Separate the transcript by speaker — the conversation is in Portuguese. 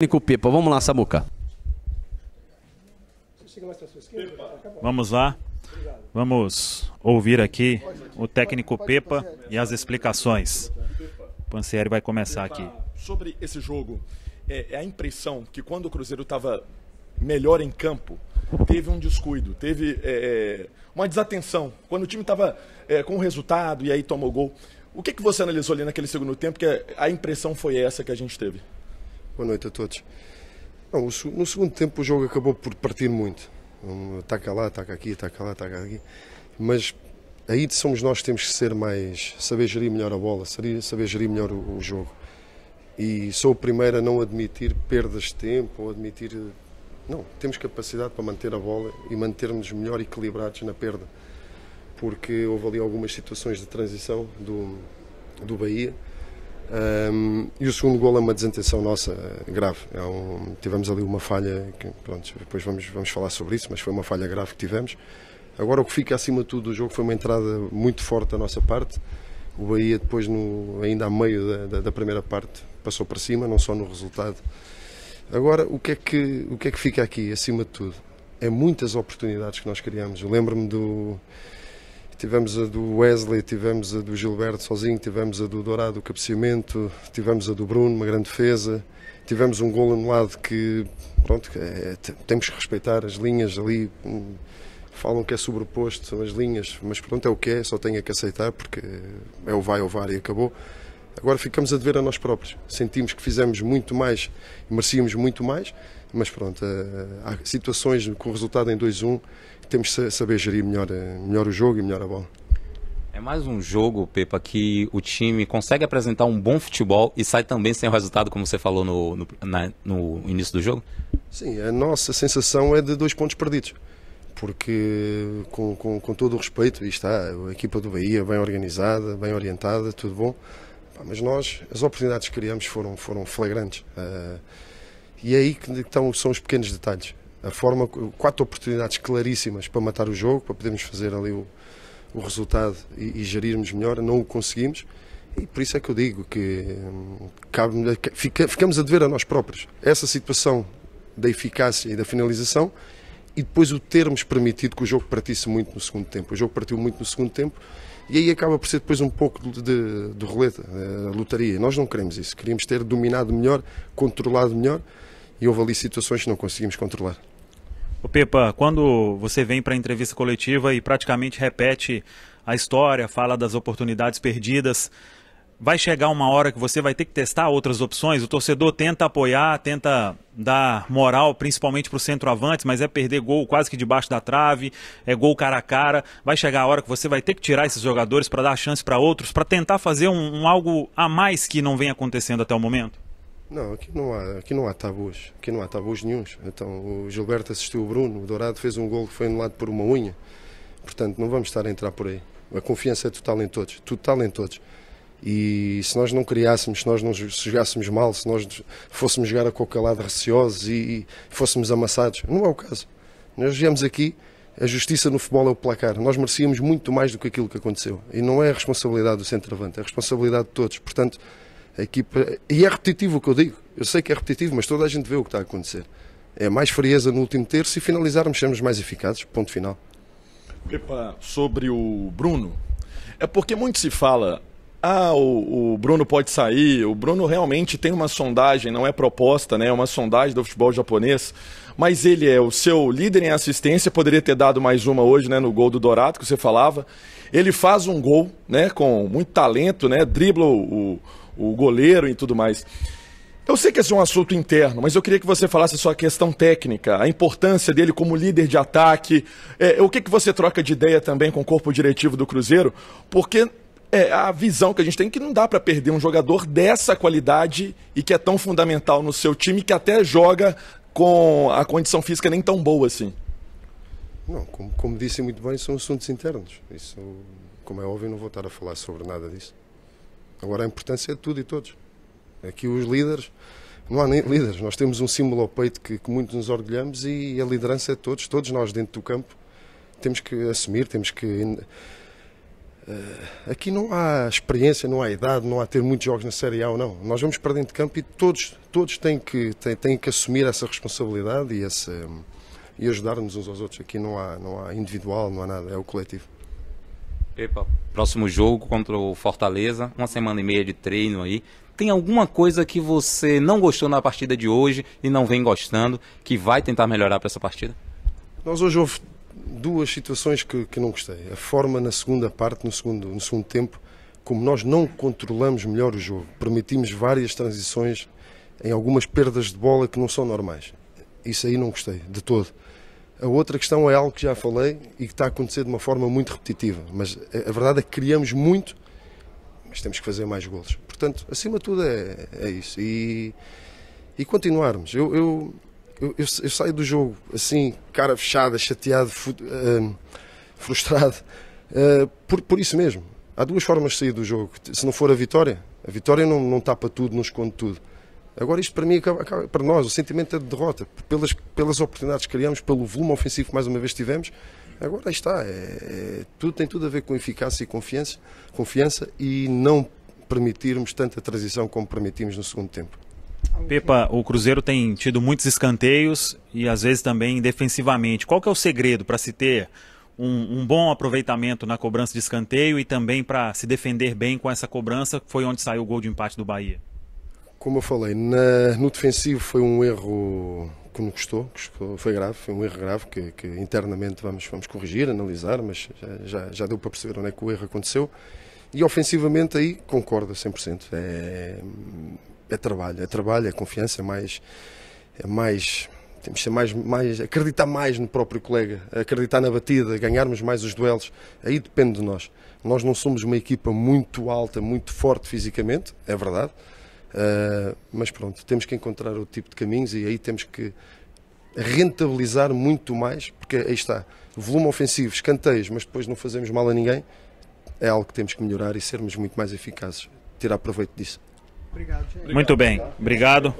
Speaker 1: técnico Pepa. Vamos lá, Samuca. Vamos lá. Vamos ouvir aqui o técnico Pepa e as explicações. O Pansieri vai começar aqui.
Speaker 2: Sobre esse jogo, é, é a impressão que quando o Cruzeiro estava melhor em campo, teve um descuido, teve é, é uma desatenção. Quando o time estava é, com o resultado e aí tomou gol. O que, que você analisou ali naquele segundo tempo? Que a impressão foi essa que a gente teve. Boa noite a todos.
Speaker 3: Não, no segundo tempo o jogo acabou por partir muito. Um, ataca lá, ataca aqui, ataca lá, ataca aqui. Mas aí somos nós que temos que ser mais. saber gerir melhor a bola, saber gerir melhor o, o jogo. E sou o primeiro a não admitir perdas de tempo ou admitir. Não, temos capacidade para manter a bola e mantermos melhor equilibrados na perda. Porque houve ali algumas situações de transição do, do Bahia um, e o segundo gol é uma desatensão nossa eh, grave. É um, tivemos ali uma falha, que, pronto, depois vamos, vamos falar sobre isso, mas foi uma falha grave que tivemos. Agora o que fica acima de tudo do jogo foi uma entrada muito forte da nossa parte. O Bahia depois, no, ainda a meio da, da, da primeira parte, passou para cima, não só no resultado. Agora, o que, é que, o que é que fica aqui, acima de tudo? É muitas oportunidades que nós criamos. Lembro-me do Tivemos a do Wesley, tivemos a do Gilberto sozinho, tivemos a do Dourado, o cabeceamento, tivemos a do Bruno, uma grande defesa. Tivemos um gol anulado que, pronto, é, é, temos que respeitar as linhas ali. Falam que é sobreposto, são as linhas, mas pronto, é o que é, só tenho é que aceitar porque é o vai, é ou vai e acabou. Agora ficamos a dever a nós próprios. Sentimos que fizemos muito mais e merecíamos muito mais, mas pronto, eh, há situações com resultado em 2-1 temos que saber gerir melhor, eh, melhor o jogo e melhor a bola.
Speaker 1: É mais um jogo, Pepa, que o time consegue apresentar um bom futebol e sai também sem o resultado, como você falou no, no, na, no início do jogo?
Speaker 3: Sim, a nossa sensação é de dois pontos perdidos porque com, com, com, todo o respeito, está, a equipa do Bahia bem organizada, bem orientada, tudo bom, mas nós, as oportunidades que criamos foram, foram flagrantes. Ah, e é aí que estão, são os pequenos detalhes. A forma, quatro oportunidades claríssimas para matar o jogo, para podermos fazer ali o, o resultado e, e gerirmos melhor, não o conseguimos. E por isso é que eu digo que hum, fica, ficamos a dever a nós próprios. Essa situação da eficácia e da finalização e depois o termos permitido que o jogo partisse muito no segundo tempo. O jogo partiu muito no segundo tempo e aí acaba por ser depois um pouco de, de, de roleta, uh, lotaria. Nós não queremos isso. Queríamos ter dominado melhor, controlado melhor e houve ali situações que não conseguimos controlar.
Speaker 1: O Pepa, quando você vem para a entrevista coletiva e praticamente repete a história, fala das oportunidades perdidas, vai chegar uma hora que você vai ter que testar outras opções. O torcedor tenta apoiar, tenta dar moral, principalmente para o centroavante, mas é perder gol quase que debaixo da trave, é gol cara a cara. Vai chegar a hora que você vai ter que tirar esses jogadores para dar chance para outros, para tentar fazer um, um, algo a mais que não vem acontecendo até o momento.
Speaker 3: Não, aqui não há, aqui não há tabus, aqui não há tabus nenhums. Então, o Gilberto assistiu o Bruno, o Dourado fez um gol que foi anulado por uma unha. Portanto, não vamos estar a entrar por aí. A confiança é total em todos, total em todos. E se nós não criássemos, se nós não jogássemos mal, se nós fôssemos jogar a qualquer lado receosos e, e fôssemos amassados, não é o caso. Nós viemos aqui, a justiça no futebol é o placar. Nós merecíamos muito mais do que aquilo que aconteceu. E não é a responsabilidade do centroavante, é a responsabilidade de todos. Portanto, a equipa. E é repetitivo o que eu digo. Eu sei que é repetitivo, mas toda a gente vê o que está a acontecer. É mais frieza no último terço e finalizarmos, sermos mais eficazes. Ponto final.
Speaker 2: Epa, sobre o Bruno. É porque muito se fala ah, o, o, Bruno pode sair, o Bruno realmente tem uma sondagem, não é proposta, né? É uma sondagem do futebol japonês, mas ele é o seu líder em assistência, poderia ter dado mais uma hoje, né, no gol do Dourado que você falava. Ele faz um gol, né, com muito talento, né? Dribla o, o, o goleiro e tudo mais. Eu sei que esse é um assunto interno, mas eu queria que você falasse sobre a questão técnica, a importância dele como líder de ataque, é, o que, que você troca de ideia também com o corpo diretivo do Cruzeiro, porque é a visão que a gente tem é que não dá para perder um jogador dessa qualidade e que é tão fundamental no seu time que até joga com a condição física nem tão boa assim. Não, como, como disse muito bem, são assuntos internos.
Speaker 3: Isso, como é óbvio, não vou estar a falar sobre nada disso. Agora, a importância é de tudo e todos. Aqui é os líderes, não há nem líderes, nós temos um símbolo ao peito que, que muito nos orgulhamos e a liderança é de todos, todos nós dentro do campo. Temos que assumir, temos que eh, aqui não há experiência, não há idade, não há ter muitos jogos na Série A ou não. Nós vamos para dentro de campo e todos, todos têm, que, têm, têm que assumir essa responsabilidade e, esse, e ajudar-nos uns aos outros. Aqui não há, não há individual, não há nada, é o coletivo.
Speaker 1: Epa, próximo jogo contra o Fortaleza, uma semana e meia de treino aí. Tem alguma coisa que você não gostou na partida de hoje e não vem gostando, que vai tentar melhorar para essa partida?
Speaker 3: Nós hoje houve duas situações que, que não gostei. A forma na segunda parte, no segundo, no segundo tempo, como nós não controlamos melhor o jogo, permitimos várias transições em algumas perdas de bola que não são normais. Isso aí não gostei, de todo. A outra questão é algo que já falei e que está a acontecer de uma forma muito repetitiva, mas a verdade é que criamos muito, mas temos que fazer mais golos. Portanto, acima de tudo é, é isso. E, e continuarmos. Eu, eu, eu, eu, eu saio do jogo assim, cara fechada, chateado, ehm, frustrado, eh, por, por isso mesmo. Há duas formas de sair do jogo. Se não for a vitória, a vitória não, não tapa tudo, não esconde tudo. Agora, isto para mim, para nós, o sentimento é de derrota, pelas, pelas oportunidades que criamos, pelo volume ofensivo que mais uma vez tivemos. Agora, aí está, é, é, tudo, tem tudo a ver com eficácia e confiança, confiança e não permitirmos tanta transição como permitimos no segundo tempo.
Speaker 1: Pepa, o Cruzeiro tem tido muitos escanteios e às vezes também defensivamente. Qual que é o segredo para se ter um, um, bom aproveitamento na cobrança de escanteio e também para se defender bem com essa cobrança? Foi onde saiu o gol de empate do Bahia.
Speaker 3: Como eu falei, na, no defensivo foi um erro que me custou, que foi grave, foi um erro grave que, que internamente vamos, vamos corrigir, analisar, mas já, já, já deu para perceber onde é que o erro aconteceu. E ofensivamente aí concordo 100%. É, é trabalho, é trabalho, é confiança, é mais. É mais temos que mais, mais, acreditar mais no próprio colega, acreditar na batida, ganharmos mais os duelos, aí depende de nós. Nós não somos uma equipa muito alta, muito forte fisicamente, é verdade, uh, mas pronto, temos que encontrar o tipo de caminhos e aí temos que rentabilizar muito mais, porque aí está, volume ofensivo, escanteios, mas depois não fazemos mal a ninguém, é algo que temos que melhorar e sermos muito mais eficazes. Tirar proveito disso. Obrigado, Muito bem, obrigado.